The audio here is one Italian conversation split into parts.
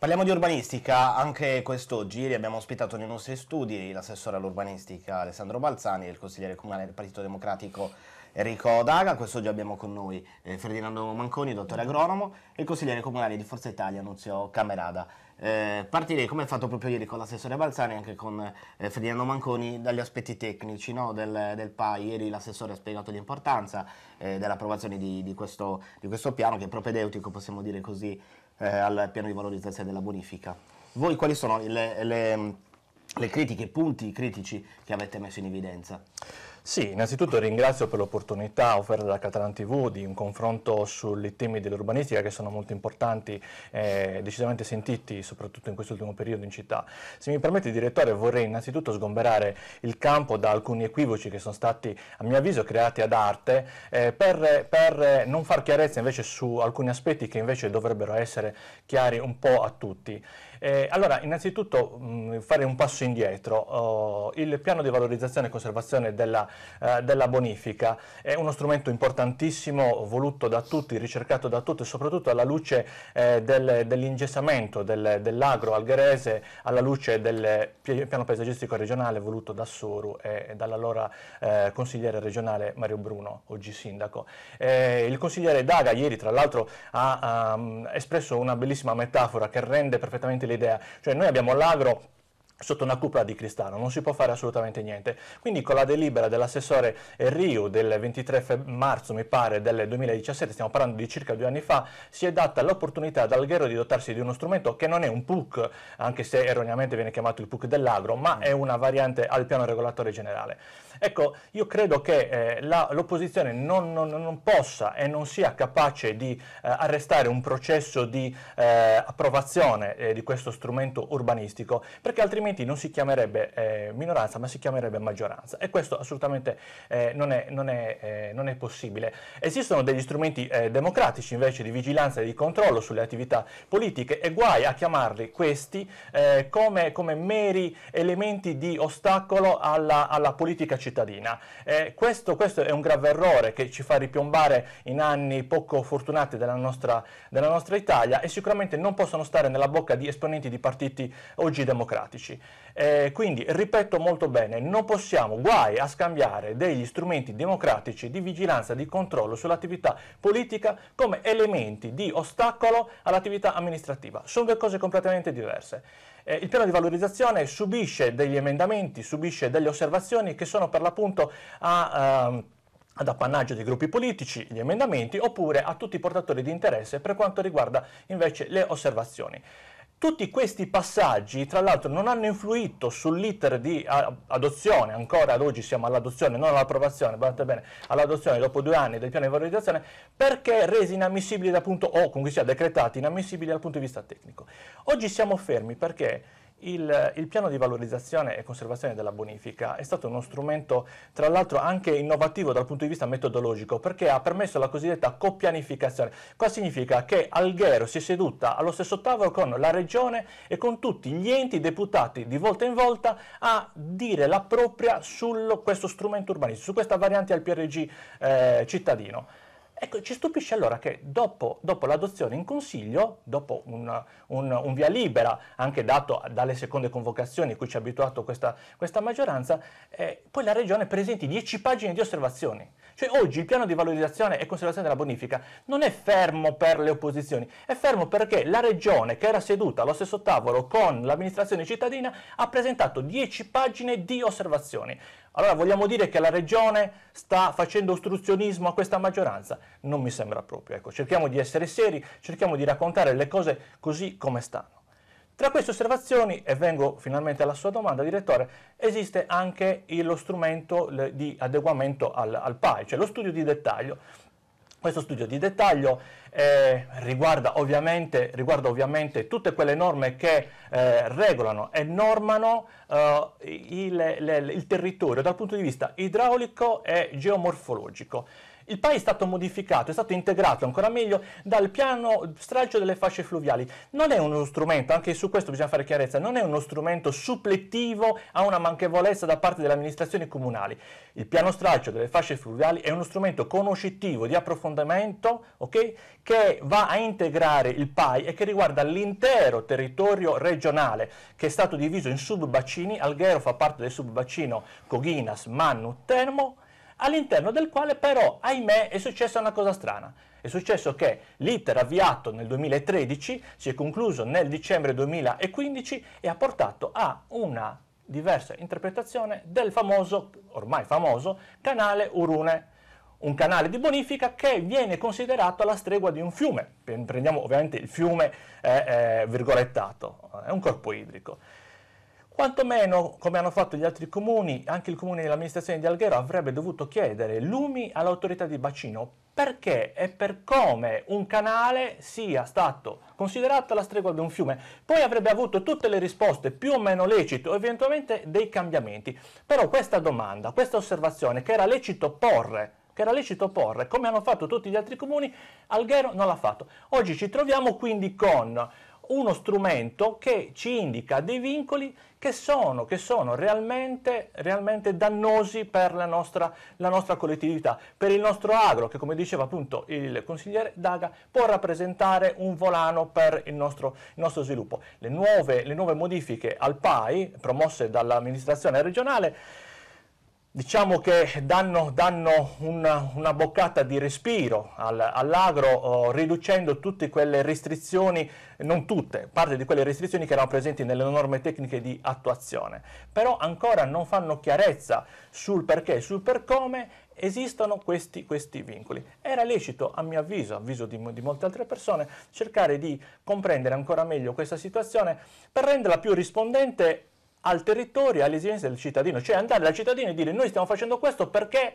Parliamo di urbanistica, anche quest'oggi abbiamo ospitato nei nostri studi l'assessore all'urbanistica Alessandro Balzani e il consigliere comunale del Partito Democratico Enrico Daga, quest'oggi abbiamo con noi eh, Ferdinando Manconi, dottore agronomo e il consigliere comunale di Forza Italia Nunzio Camerada. Eh, partirei come fatto proprio ieri con l'assessore Balzani e anche con eh, Ferdinando Manconi dagli aspetti tecnici no, del, del, PAI. Ieri l'assessore ha spiegato l'importanza eh, dell'approvazione di, di, di, questo, piano che è propedeutico, possiamo dire così, eh, al piano di valorizzazione della bonifica. Voi quali sono le, le, le critiche, i punti critici che avete messo in evidenza? Sì, innanzitutto ringrazio per l'opportunità offerta da Catalan TV di un confronto sui temi dell'urbanistica che sono molto importanti e decisamente sentiti soprattutto in quest'ultimo periodo in città. Se mi permette direttore vorrei innanzitutto sgomberare il campo da alcuni equivoci che sono stati a mio avviso creati ad arte eh, per, per, non far chiarezza invece su alcuni aspetti che invece dovrebbero essere chiari un po' a tutti. Eh, allora innanzitutto mh, mm, fare un passo indietro, oh, il piano di valorizzazione e conservazione della eh, della bonifica. È uno strumento importantissimo, voluto da tutti, ricercato da tutti, soprattutto alla luce eh, del, dell'ingessamento del, dell'agro algherese, alla luce del piano paesaggistico regionale voluto da Soru e, dall'allora eh, consigliere regionale Mario Bruno, oggi sindaco. Eh, il consigliere Daga ieri tra l'altro ha um, espresso una bellissima metafora che rende perfettamente l'idea, cioè noi abbiamo l'agro sotto una cupola di cristallo, non si può fare assolutamente niente. Quindi con la delibera dell'assessore Rio del 23 marzo, mi pare, del 2017, stiamo parlando di circa due anni fa, si è data l'opportunità ad Alghero di dotarsi di uno strumento che non è un PUC, anche se erroneamente viene chiamato il PUC dell'agro, ma è una variante al piano regolatore generale. Ecco, io credo che eh, l'opposizione non, non, non, possa e non sia capace di eh, arrestare un processo di eh, approvazione eh, di questo strumento urbanistico, perché altrimenti altrimenti non si chiamerebbe eh, minoranza ma si chiamerebbe maggioranza e questo assolutamente eh, non, è, non, è, eh, non, è, possibile. Esistono degli strumenti eh, democratici invece di vigilanza e di controllo sulle attività politiche e guai a chiamarli questi eh, come, come, meri elementi di ostacolo alla, alla politica cittadina. Questo, questo, è un grave errore che ci fa ripiombare in anni poco fortunati della nostra, della nostra Italia e sicuramente non possono stare nella bocca di esponenti di partiti oggi democratici. Eh, quindi ripeto molto bene, non possiamo guai a scambiare degli strumenti democratici di vigilanza, di controllo sull'attività politica come elementi di ostacolo all'attività amministrativa. Sono due cose completamente diverse. Eh, il piano di valorizzazione subisce degli emendamenti, subisce delle osservazioni che sono per l'appunto a... Ehm, ad appannaggio dei gruppi politici gli emendamenti oppure a tutti i portatori di interesse per quanto riguarda invece le osservazioni. Tutti questi passaggi, tra l'altro, non hanno influito sull'iter di adozione, ancora ad oggi siamo all'adozione, non all'approvazione, guardate bene, all'adozione dopo due anni del piano di valorizzazione, perché resi inammissibili dal punto, o comunque sia decretati inammissibili dal punto di vista tecnico. Oggi siamo fermi perché il, il, piano di valorizzazione e conservazione della bonifica è stato uno strumento tra l'altro anche innovativo dal punto di vista metodologico perché ha permesso la cosiddetta copianificazione. Qua significa che Alghero si è seduta allo stesso tavolo con la regione e con tutti gli enti deputati di volta in volta a dire la propria su questo strumento urbanistico, su questa variante al PRG eh, cittadino. Ecco, ci stupisce allora che dopo, dopo l'adozione in Consiglio, dopo un, un, un, via libera anche dato dalle seconde convocazioni a cui ci ha abituato questa, questa maggioranza, eh, poi la Regione presenti 10 pagine di osservazioni. Cioè oggi il piano di valorizzazione e conservazione della bonifica non è fermo per le opposizioni, è fermo perché la regione che era seduta allo stesso tavolo con l'amministrazione cittadina ha presentato 10 pagine di osservazioni. Allora vogliamo dire che la regione sta facendo ostruzionismo a questa maggioranza? Non mi sembra proprio, ecco, cerchiamo di essere seri, cerchiamo di raccontare le cose così come stanno. Tra queste osservazioni, e vengo finalmente alla sua domanda, direttore, esiste anche lo strumento di adeguamento al, al PAI, cioè lo studio di dettaglio. Questo studio di dettaglio eh, riguarda, ovviamente, riguarda, ovviamente, tutte quelle norme che eh, regolano e normano eh, il, il, il territorio dal punto di vista idraulico e geomorfologico. Il PAI è stato modificato, è stato integrato ancora meglio dal piano stralcio delle fasce fluviali. Non è uno strumento, anche su questo bisogna fare chiarezza, non è uno strumento supplettivo a una manchevolezza da parte delle amministrazioni comunali. Il piano stralcio delle fasce fluviali è uno strumento conoscitivo di approfondimento okay, che va a integrare il PAI e che riguarda l'intero territorio regionale che è stato diviso in subbacini, Alghero fa parte del subbacino Coghinas, Mannu, Termo all'interno del quale però, ahimè, è successa una cosa strana. È successo che l'iter avviato nel 2013 si è concluso nel dicembre 2015 e ha portato a una diversa interpretazione del famoso, ormai famoso, canale Urune, un canale di bonifica che viene considerato alla stregua di un fiume. Prendiamo ovviamente il fiume eh, eh, virgolettato, è un corpo idrico. Quantomeno, come hanno fatto gli altri comuni, anche il comune dell'amministrazione di Alghero avrebbe dovuto chiedere lumi all'autorità di bacino perché e per come un canale sia stato considerato la stregua di un fiume. Poi avrebbe avuto tutte le risposte, più o meno lecito, eventualmente dei cambiamenti. Però questa domanda, questa osservazione che era lecito porre che era lecito porre, come hanno fatto tutti gli altri comuni, Alghero non l'ha fatto. Oggi ci troviamo quindi con uno strumento che ci indica dei vincoli che sono, che sono realmente, realmente, dannosi per la nostra, la nostra, collettività, per il nostro agro, che come diceva appunto il consigliere Daga, può rappresentare un volano per il nostro, il nostro sviluppo. Le nuove, le nuove modifiche al PAI, promosse dall'amministrazione regionale, diciamo che danno, danno una, una, boccata di respiro al, all'agro oh, riducendo tutte quelle restrizioni, non tutte, parte di quelle restrizioni che erano presenti nelle norme tecniche di attuazione, però ancora non fanno chiarezza sul perché e sul per come esistono questi, questi, vincoli. Era lecito, a mio avviso, avviso di, di molte altre persone, cercare di comprendere ancora meglio questa situazione per renderla più rispondente al territorio e alle esigenze del cittadino, cioè andare dal cittadino e dire noi stiamo facendo questo perché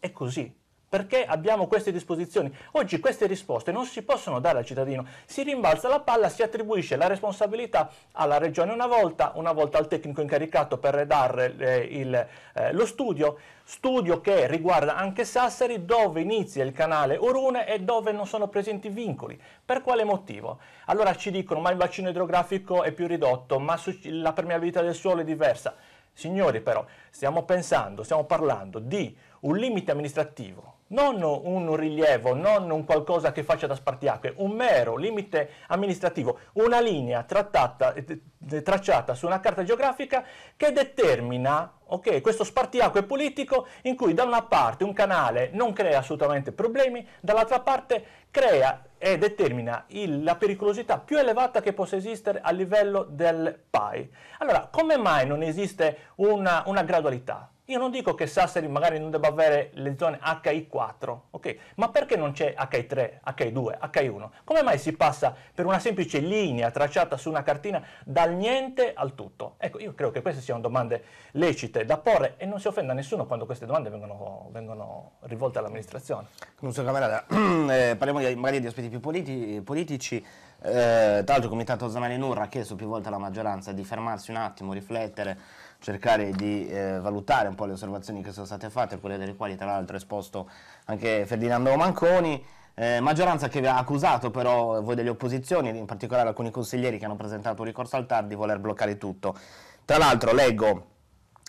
è così, perché abbiamo queste disposizioni? Oggi queste risposte non si possono dare al cittadino, si rimbalza la palla, si attribuisce la responsabilità alla regione una volta, una volta al tecnico incaricato per redare eh, il, eh, lo studio, studio che riguarda anche Sassari dove inizia il canale Orune e dove non sono presenti vincoli. Per quale motivo? Allora ci dicono ma il vaccino idrografico è più ridotto, ma la permeabilità del suolo è diversa. Signori però, stiamo pensando, stiamo parlando di un limite amministrativo non un rilievo, non un qualcosa che faccia da spartiacque, un mero limite amministrativo, una linea trattata, eh, eh, tracciata su una carta geografica che determina okay, questo spartiacque politico in cui da una parte un canale non crea assolutamente problemi, dall'altra parte crea e determina il, la pericolosità più elevata che possa esistere a livello del PAI. Allora, come mai non esiste una, una gradualità? Io non dico che Sassari magari non debba avere le zone HI4, ok? Ma perché non c'è HI3, HI2, HI1? Come mai si passa per una semplice linea tracciata su una cartina dal niente al tutto? Ecco, io credo che queste siano domande lecite da porre e non si offenda nessuno quando queste domande vengono, vengono rivolte all'amministrazione. Comunque, Camerata, eh, parliamo di, magari di aspetti più politi politici. Eh, tra l'altro il comitato Zanani Nur ha chiesto più volte alla maggioranza di fermarsi un attimo, riflettere cercare di eh, valutare un po' le osservazioni che sono state fatte, quelle delle quali tra l'altro è esposto anche Ferdinando Manconi. Eh, maggioranza che vi ha accusato però voi delle opposizioni, in particolare alcuni consiglieri che hanno presentato un ricorso al TAR, di voler bloccare tutto. Tra l'altro leggo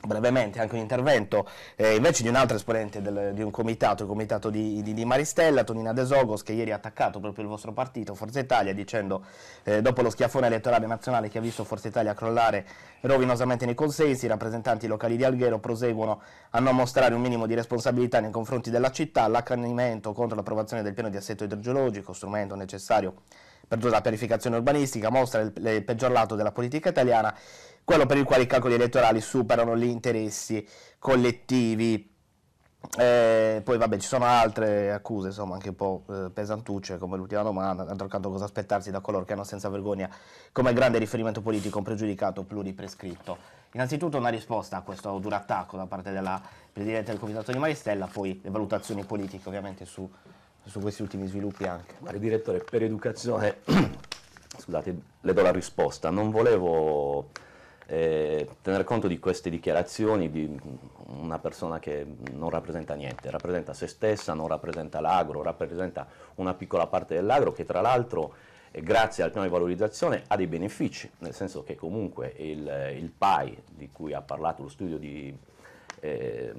brevemente anche un intervento eh, invece di un altro esponente del, di un comitato, il comitato di, di, di, Maristella, Tonina Desogos, che ieri ha attaccato proprio il vostro partito, Forza Italia, dicendo eh, dopo lo schiaffone elettorale nazionale che ha visto Forza Italia crollare rovinosamente nei consensi, i rappresentanti locali di Alghero proseguono a non mostrare un minimo di responsabilità nei confronti della città, l'accanimento contro l'approvazione del piano di assetto idrogeologico, strumento necessario per la pianificazione urbanistica, mostra il, il peggior lato della politica italiana quello per il quale i calcoli elettorali superano gli interessi collettivi. Eh, poi vabbè ci sono altre accuse insomma anche un po' eh, pesantucce come l'ultima domanda, d'altro canto cosa aspettarsi da coloro che hanno senza vergogna come grande riferimento politico un pregiudicato pluriprescritto. Innanzitutto una risposta a questo duro attacco da parte della Presidente del Comitato di Maristella, poi le valutazioni politiche ovviamente su, su questi ultimi sviluppi anche. Cari direttore, per educazione, scusate, le do la risposta, non volevo eh, tener conto di queste dichiarazioni di una persona che non rappresenta niente, rappresenta se stessa, non rappresenta l'agro, rappresenta una piccola parte dell'agro che tra l'altro eh, grazie al piano di valorizzazione ha dei benefici, nel senso che comunque il, il PAI di cui ha parlato lo studio, di, eh,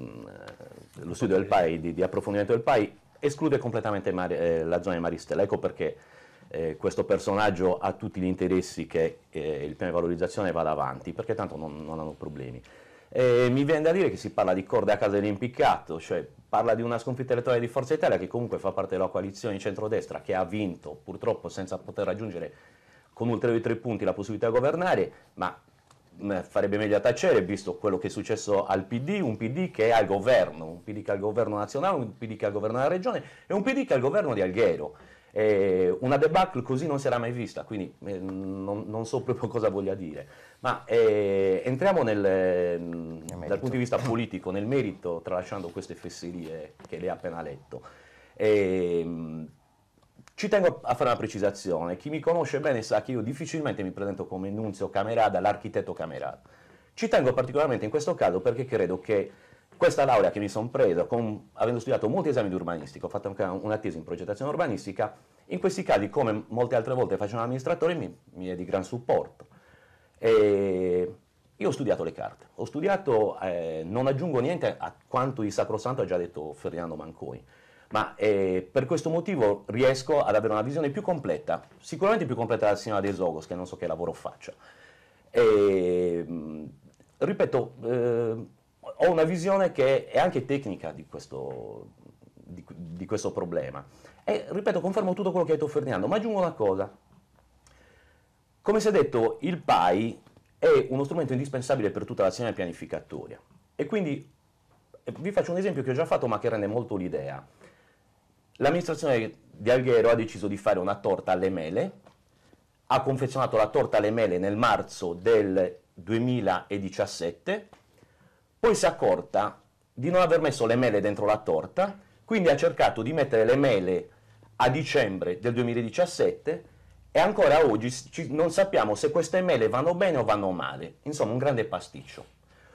lo studio del PAI, di, di approfondimento del PAI, esclude completamente eh, la zona di Maristella, ecco perché eh, questo personaggio ha tutti gli interessi che eh, il piano di valorizzazione vada avanti, perché tanto non, non hanno problemi. E mi viene da dire che si parla di corde a casa dell'impiccato, cioè parla di una sconfitta elettorale di Forza Italia che comunque fa parte della coalizione di centrodestra che ha vinto purtroppo senza poter raggiungere con ulteriori tre punti la possibilità di governare, ma mm, farebbe meglio a tacere visto quello che è successo al PD, un PD che è al governo, un PD che è al governo nazionale, un PD che è al governo della regione e un PD che è al governo di Alghero. Eh, una debacle così non si era mai vista, quindi eh, non, non, so proprio cosa voglia dire. Ma eh, entriamo nel, dal punto di vista politico, nel merito, tralasciando queste fesserie che lei ha appena letto. Ehm, ci tengo a fare una precisazione. Chi mi conosce bene sa che io difficilmente mi presento come Nunzio Camerada, l'architetto Camerada. Ci tengo particolarmente in questo caso perché credo che questa laurea che mi sono preso, con, avendo studiato molti esami di urbanistica, ho fatto anche una tesi in progettazione urbanistica, in questi casi, come molte altre volte facevo l'amministratore, mi, mi è di gran supporto. E io ho studiato le carte, ho studiato, eh, non aggiungo niente a quanto di sacrosanto ha già detto Ferdinando Manconi, ma eh, per questo motivo riesco ad avere una visione più completa, sicuramente più completa della signora De Zogos, che non so che lavoro faccia. E, ripeto, eh, ho una visione che è anche tecnica di questo, di, di questo problema. E ripeto, confermo tutto quello che ha detto Ferdinando, ma aggiungo una cosa. Come si è detto, il PAI è uno strumento indispensabile per tutta l'azione pianificatoria. E quindi eh, vi faccio un esempio che ho già fatto ma che rende molto l'idea. L'amministrazione di Alghero ha deciso di fare una torta alle mele, ha confezionato la torta alle mele nel marzo del 2017 poi si è accorta di non aver messo le mele dentro la torta, quindi ha cercato di mettere le mele a dicembre del 2017 e ancora oggi non sappiamo se queste mele vanno bene o vanno male. Insomma, un grande pasticcio.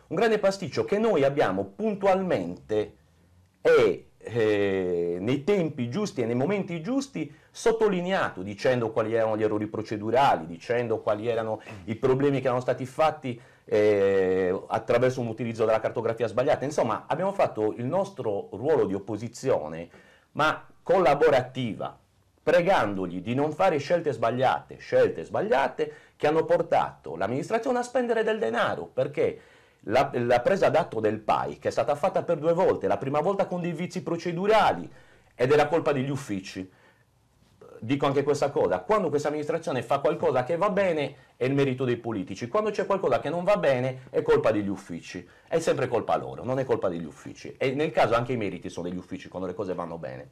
Un grande pasticcio che noi abbiamo puntualmente e eh, nei tempi giusti e nei momenti giusti sottolineato dicendo quali erano gli errori procedurali, dicendo quali erano i problemi che erano stati fatti eh, attraverso un utilizzo della cartografia sbagliata. Insomma, abbiamo fatto il nostro ruolo di opposizione, ma collaborativa, pregandogli di non fare scelte sbagliate, scelte sbagliate che hanno portato l'amministrazione a spendere del denaro, perché la, la presa d'atto del PAI, che è stata fatta per due volte, la prima volta con dei vizi procedurali, ed è era colpa degli uffici, dico anche questa cosa, quando questa amministrazione fa qualcosa che va bene è il merito dei politici, quando c'è qualcosa che non va bene è colpa degli uffici, è sempre colpa loro, non è colpa degli uffici e nel caso anche i meriti sono degli uffici quando le cose vanno bene.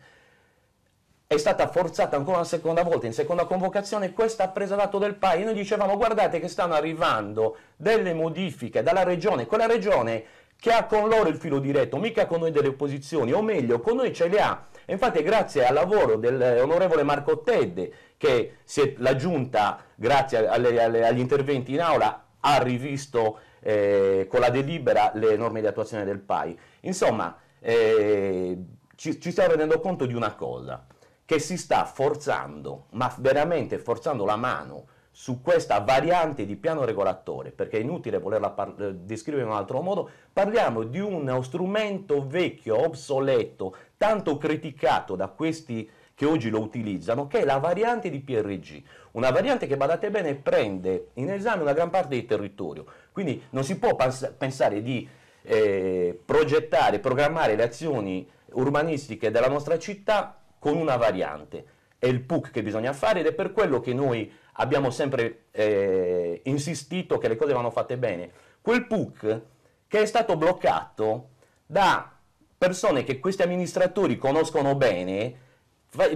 È stata forzata ancora una seconda volta, in seconda convocazione, questa presa d'atto del PAI. Noi dicevamo guardate che stanno arrivando delle modifiche dalla regione, quella regione che ha con loro il filo diretto, mica con noi delle opposizioni, o meglio, con noi ce le ha e infatti grazie al lavoro dell'onorevole eh, Marco Tedde, che è, la Giunta, grazie alle, alle, agli interventi in aula, ha rivisto eh, con la delibera le norme di attuazione del PAI. Insomma, eh, ci, ci stiamo rendendo conto di una cosa, che si sta forzando, ma veramente forzando la mano, su questa variante di piano regolatore, perché è inutile volerla par- eh, descrivere in un altro modo, parliamo di uno strumento vecchio, obsoleto, tanto criticato da questi che oggi lo utilizzano, che è la variante di PRG, una variante che, badate bene, prende in esame una gran parte del territorio, quindi non si può pens- pensare di eh, progettare, programmare le azioni urbanistiche della nostra città con una variante, è il PUC che bisogna fare ed è per quello che noi abbiamo sempre eh, insistito che le cose vanno fatte bene. Quel PUC che è stato bloccato da persone che questi amministratori conoscono bene,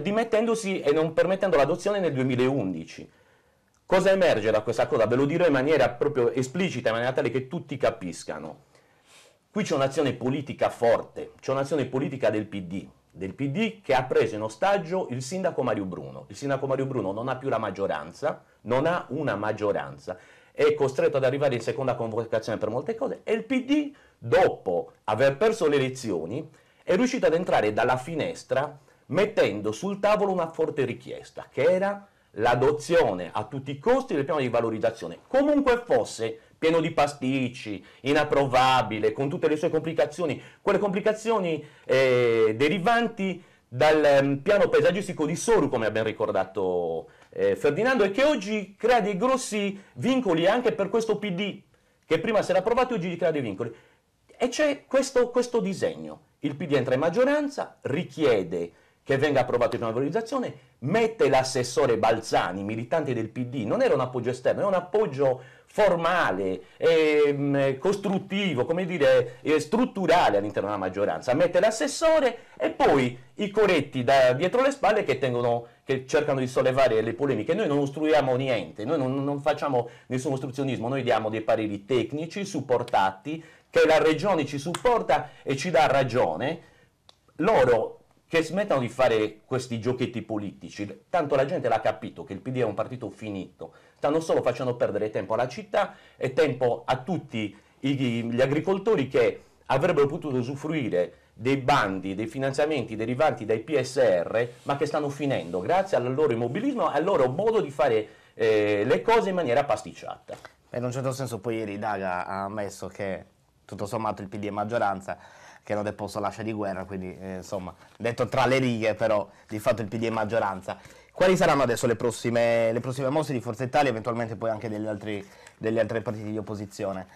dimettendosi e non permettendo l'adozione nel 2011. Cosa emerge da questa cosa? Ve lo dirò in maniera proprio esplicita, in maniera tale che tutti capiscano. Qui c'è un'azione politica forte, c'è un'azione politica del PD, del PD che ha preso in ostaggio il sindaco Mario Bruno. Il sindaco Mario Bruno non ha più la maggioranza, non ha una maggioranza, è costretto ad arrivare in seconda convocazione per molte cose e il PD, dopo aver perso le elezioni, è riuscito ad entrare dalla finestra mettendo sul tavolo una forte richiesta, che era l'adozione a tutti i costi del piano di valorizzazione, comunque fosse pieno di pasticci, inapprovabile, con tutte le sue complicazioni, quelle complicazioni eh, derivanti dal mm, piano paesaggistico di Soru, come ha ben ricordato eh, Ferdinando, e che oggi crea dei grossi vincoli anche per questo PD, che prima si era approvato e oggi gli crea dei vincoli. E c'è questo, questo disegno. Il PD entra in maggioranza, richiede che venga approvato in una valorizzazione, mette l'assessore Balzani, militante del PD, non era un appoggio esterno, era un appoggio formale, ehm, costruttivo, come dire, eh, strutturale all'interno della maggioranza. Mette l'assessore e poi i coretti da dietro le spalle che, tengono, che cercano di sollevare le polemiche. Noi non ostruiamo niente, noi non, non facciamo nessun ostruzionismo, noi diamo dei pareri tecnici supportati, che la regione ci supporta e ci dà ragione. Loro che smettano di fare questi giochetti politici, tanto la gente l'ha capito che il PD è un partito finito, stanno solo facendo perdere tempo alla città e tempo a tutti gli agricoltori che avrebbero potuto usufruire dei bandi, dei finanziamenti derivanti dai PSR, ma che stanno finendo grazie al loro immobilismo e al loro modo di fare eh, le cose in maniera pasticciata. In un certo senso poi ieri Daga ha ammesso che tutto sommato il PD è maggioranza, che non è posto lascia di guerra, quindi eh, insomma, detto tra le righe però di fatto il PD è maggioranza. Quali saranno adesso le prossime, le prossime mosse di Forza Italia, eventualmente poi anche degli altri, degli altri partiti di opposizione?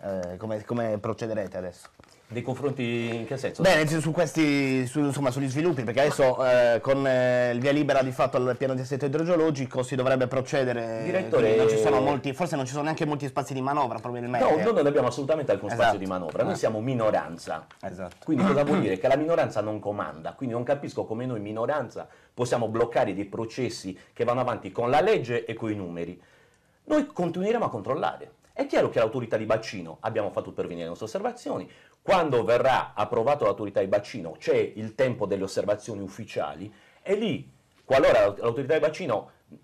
Eh, come, come procederete adesso? Dei confronti in che senso? Bene, su questi, su, insomma, sugli sviluppi, perché adesso eh, con eh, il via libera di fatto al piano di assetto idrogeologico si dovrebbe procedere. Direttore, non ci sono molti, forse non ci sono neanche molti spazi di manovra probabilmente. No, noi non abbiamo assolutamente alcun esatto. spazio di manovra, noi ah. siamo minoranza. Esatto. Quindi cosa vuol dire? Che la minoranza non comanda, quindi non capisco come noi minoranza possiamo bloccare dei processi che vanno avanti con la legge e con i numeri. Noi continueremo a controllare. È chiaro che l'autorità di bacino, abbiamo fatto pervenire le nostre osservazioni, quando verrà approvato l'autorità di bacino c'è il tempo delle osservazioni ufficiali e lì, qualora l'autorità di bacino eh,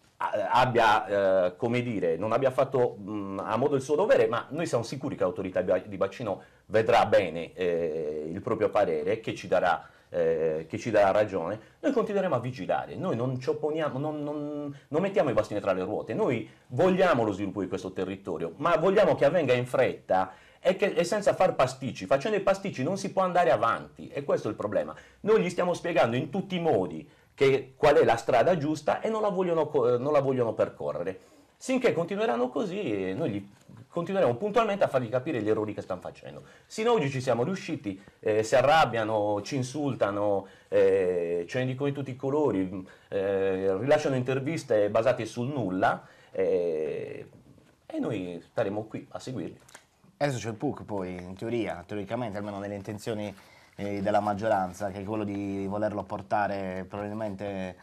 abbia, eh, come dire, non abbia fatto mh, mm, a modo il suo dovere, ma noi siamo sicuri che l'autorità di bacino vedrà bene eh, il proprio parere, che ci darà eh, che ci darà ragione, noi continueremo a vigilare, noi non ci opponiamo, non, non, non mettiamo i bastoni tra le ruote, noi vogliamo lo sviluppo di questo territorio, ma vogliamo che avvenga in fretta e, che, e, senza far pasticci. Facendo i pasticci non si può andare avanti e questo è il problema. Noi gli stiamo spiegando in tutti i modi che, qual è la strada giusta e non la vogliono, eh, non la vogliono percorrere. Sinché continueranno così, noi gli continueremo puntualmente a fargli capire gli errori che stanno facendo. Sino ad oggi ci siamo riusciti, eh, si arrabbiano, ci insultano, eh, ce ne dicono di tutti i colori, mm, eh, rilasciano interviste basate sul nulla eh, e noi staremo qui a seguirli. Adesso c'è il PUC poi, in teoria, teoricamente, almeno nelle intenzioni eh, della maggioranza, che è quello di volerlo portare probabilmente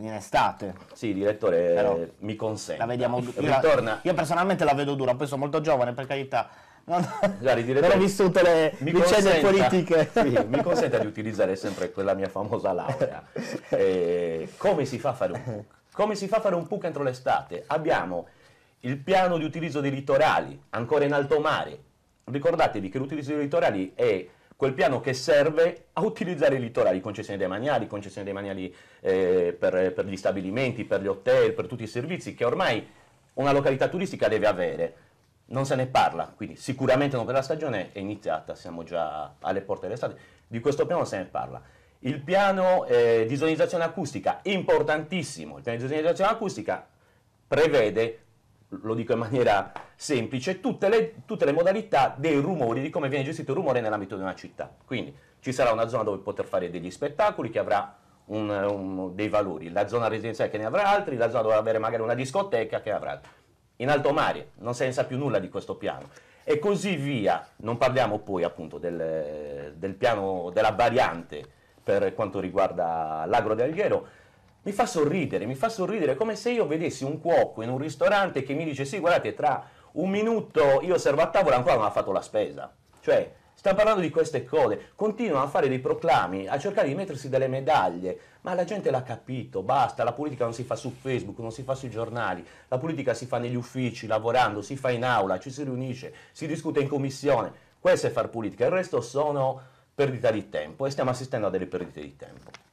in estate. Sì, direttore, Però mi consente. La vediamo ritorna. Io personalmente la vedo dura, poi sono molto giovane, per carità. Non, Guardi, direttore, non ho vissuto le vicende politiche. Sì, mi consente di utilizzare sempre quella mia famosa laurea. Eh, come si fa a fare un PUC? Come si fa a fare un PUC entro l'estate? Abbiamo il piano di utilizzo dei litorali, ancora in alto mare. Ricordatevi che l'utilizzo dei litorali è quel piano che serve a utilizzare i litorali, concessioni demaniali, concessioni demaniali eh, per, per, gli stabilimenti, per gli hotel, per tutti i servizi che ormai una località turistica deve avere. Non se ne parla, quindi sicuramente non per la stagione è iniziata, siamo già alle porte dell'estate, di questo piano non se ne parla. Il piano eh, di zonizzazione acustica, importantissimo, il piano di zonizzazione acustica prevede lo dico in maniera semplice, tutte le, tutte le, modalità dei rumori, di come viene gestito il rumore nell'ambito di una città. Quindi ci sarà una zona dove poter fare degli spettacoli che avrà un, un, dei valori, la zona residenziale che ne avrà altri, la zona dove avere magari una discoteca che avrà altri. In alto mare non se ne sa più nulla di questo piano. E così via, non parliamo poi appunto del, del piano, della variante per quanto riguarda l'agro del Ghero, mi fa sorridere, mi fa sorridere come se io vedessi un cuoco in un ristorante che mi dice sì, guardate, tra un minuto io servo a tavola ancora non ha fatto la spesa. Cioè, sta parlando di queste cose, continuano a fare dei proclami, a cercare di mettersi delle medaglie, ma la gente l'ha capito, basta, la politica non si fa su Facebook, non si fa sui giornali, la politica si fa negli uffici, lavorando, si fa in aula, ci si riunisce, si discute in commissione, questo è far politica, il resto sono perdita di tempo e stiamo assistendo a delle perdite di tempo.